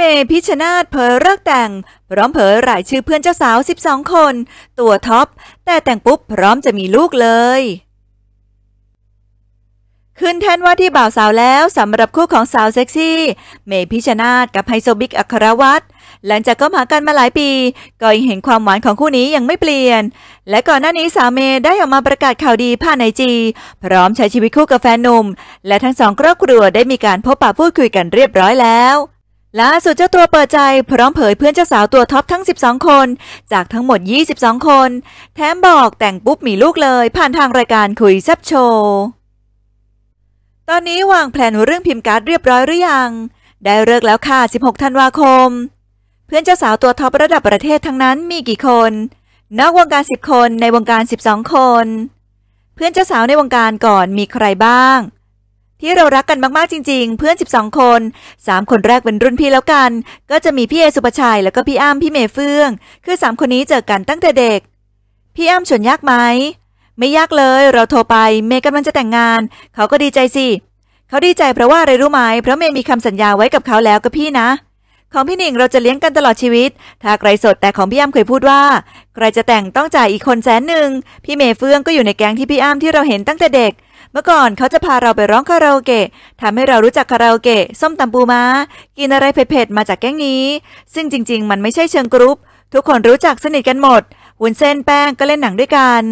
เมพิชนาธเผยเลิกแต่ง พร้อมเผยรายชื่อเพื่อนเจ้าสาว 12 คน ตัวท็อป แต่แต่งปุ๊บ พร้อมจะมีลูกเลย ขึ้นแทนว่าที่บ่าวสาวแล้วสำหรับคู่ของสาวเซ็กซี่ เมพิชนาธกับไฮโซบิ๊กอัครวัตรหลังจากก็หากันมาหลายปี ก็ยังเห็นความหวานของคู่นี้ยังไม่เปลี่ยน และก่อนหน้านี้สาวเมย์ได้ออกมาประกาศข่าวดีผ่านไอจีพร้อมใช้ชีวิตคู่กับแฟนหนุ่มและทั้งสอง ครอบครัวได้มีการพบปะพูดคุยกันเรียบร้อยแล้วล่าสุดเจ้าตัวเปิดใจ พร้อมเผยเพื่อนเจ้าสาวตัวท็อปทั้ง 12 คนจากทั้งหมด 22 คนแถมบอกแต่งปุ๊บมีลูกเลยผ่านทางรายการคุยแซบโชว์ตอนนี้วางแผนเรื่องพิมพ์การ์ดเรียบร้อยหรือยัง ได้เลิกแล้วค่ะ 16 ธันวาคม เพื่อนเจ้าสาวตัวท็อประดับประเทศทั้งนั้นมีกี่คนนอกวงการ 10 คนในวงการ 12 คน เพื่อนเจ้าสาวในวงการก่อนมีใครบ้างที่เรารักกันมาก ๆ จริง ๆ เพื่อน 12 คน 3 คนแรกเป็นรุ่นพี่แล้วกัน ก็จะมีพี่เอสุปชัยแล้วก็พี่อ้ำพี่เมเฟื่อง คือ 3 คนนี้เจอกันตั้งแต่เด็ก พี่อ้ำชวนยากไหม ไม่ยากเลย เราโทรไป เมย์กำลังจะแต่งงาน เขาก็ดีใจสิ เขาดีใจเพราะว่าอะไรรู้ไหม เพราะเมย์มีคำสัญญาไว้กับเขาแล้วกับพี่นะ ของพี่หนิงเราจะเลี้ยงกันตลอดชีวิต ถ้าใครสดแต่ของพี่อ้ำเคยพูดว่า ใครจะแต่งต้องจ่ายอีกคนแสนหนึ่ง พี่เมย์เฟื่องก็อยู่ในแก๊งที่พี่อ้ำที่เราเห็นตั้งแต่เด็กเมื่อก่อนเขาจะพาเราไปร้องคาราโอเกะทำให้เรารู้จักคาราโอเกะ ส้มตำปูมา้า กินอะไรเผ็ดๆ มาจากแก๊งนี้ ซึ่งจริงๆ มันไม่ใช่เชิงกรุ๊ป ทุกคนรู้จักสนิทกันหมดวุ้นเส้นแป้งก็เล่นหนังด้วยกัน